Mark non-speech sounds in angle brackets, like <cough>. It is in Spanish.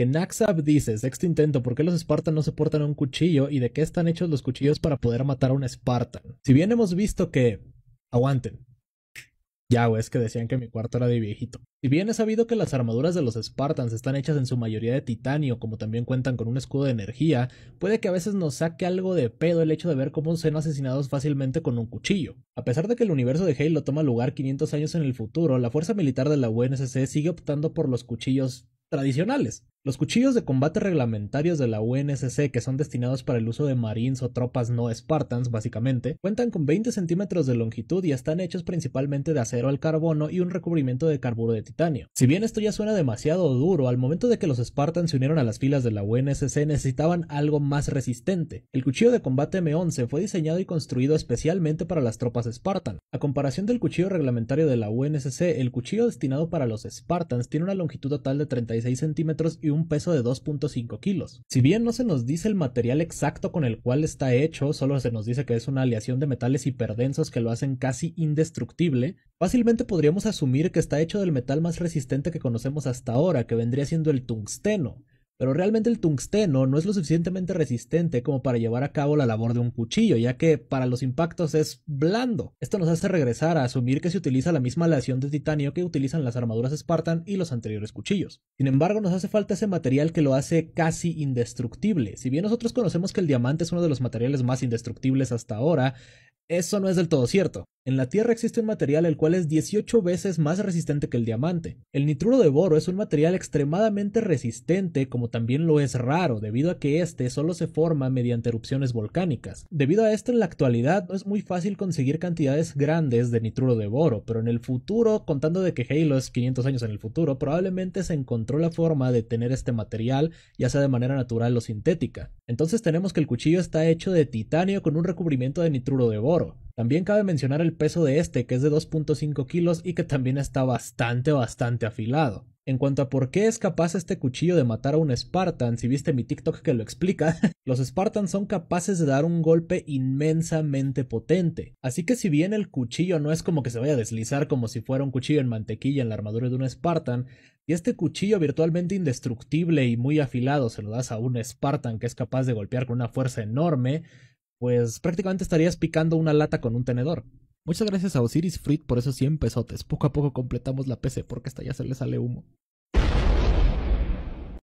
que Naxab dice, sexto intento, ¿por qué los Spartans no se portan un cuchillo y de qué están hechos los cuchillos para poder matar a un Spartan? Si bien hemos visto que... Aguanten. Ya, güey, es que decían que mi cuarto era de viejito. Si bien he sabido que las armaduras de los Spartans están hechas en su mayoría de titanio, como también cuentan con un escudo de energía, puede que a veces nos saque algo de pedo el hecho de ver cómo son asesinados fácilmente con un cuchillo. A pesar de que el universo de Halo toma lugar 500 años en el futuro, la fuerza militar de la UNSC sigue optando por los cuchillos tradicionales. Los cuchillos de combate reglamentarios de la UNSC que son destinados para el uso de marines o tropas no Spartans, básicamente, cuentan con 20 centímetros de longitud y están hechos principalmente de acero al carbono y un recubrimiento de carburo de titanio. Si bien esto ya suena demasiado duro, al momento de que los Spartans se unieron a las filas de la UNSC necesitaban algo más resistente. El cuchillo de combate M11 fue diseñado y construido especialmente para las tropas Spartan. A comparación del cuchillo reglamentario de la UNSC, el cuchillo destinado para los Spartans tiene una longitud total de 36 centímetros y un peso de 2.5 kilos. Si bien no se nos dice el material exacto con el cual está hecho, solo se nos dice que es una aleación de metales hiperdensos que lo hacen casi indestructible, fácilmente podríamos asumir que está hecho del metal más resistente que conocemos hasta ahora, que vendría siendo el tungsteno pero realmente el tungsteno no es lo suficientemente resistente como para llevar a cabo la labor de un cuchillo, ya que para los impactos es blando. Esto nos hace regresar a asumir que se utiliza la misma aleación de titanio que utilizan las armaduras Spartan y los anteriores cuchillos. Sin embargo, nos hace falta ese material que lo hace casi indestructible. Si bien nosotros conocemos que el diamante es uno de los materiales más indestructibles hasta ahora, eso no es del todo cierto. En la Tierra existe un material el cual es 18 veces más resistente que el diamante. El nitruro de boro es un material extremadamente resistente como también lo es raro debido a que este solo se forma mediante erupciones volcánicas. Debido a esto en la actualidad no es muy fácil conseguir cantidades grandes de nitruro de boro, pero en el futuro, contando de que Halo es 500 años en el futuro, probablemente se encontró la forma de tener este material ya sea de manera natural o sintética. Entonces tenemos que el cuchillo está hecho de titanio con un recubrimiento de nitruro de boro. También cabe mencionar el peso de este, que es de 2.5 kilos y que también está bastante, bastante afilado. En cuanto a por qué es capaz este cuchillo de matar a un Spartan, si viste mi TikTok que lo explica, <laughs> los Spartans son capaces de dar un golpe inmensamente potente. Así que si bien el cuchillo no es como que se vaya a deslizar como si fuera un cuchillo en mantequilla en la armadura de un Spartan, y este cuchillo virtualmente indestructible y muy afilado se lo das a un Spartan que es capaz de golpear con una fuerza enorme, pues prácticamente estarías picando una lata con un tenedor. Muchas gracias a Osiris Fruit por esos 100 pesotes. Poco a poco completamos la PC porque hasta ya se le sale humo.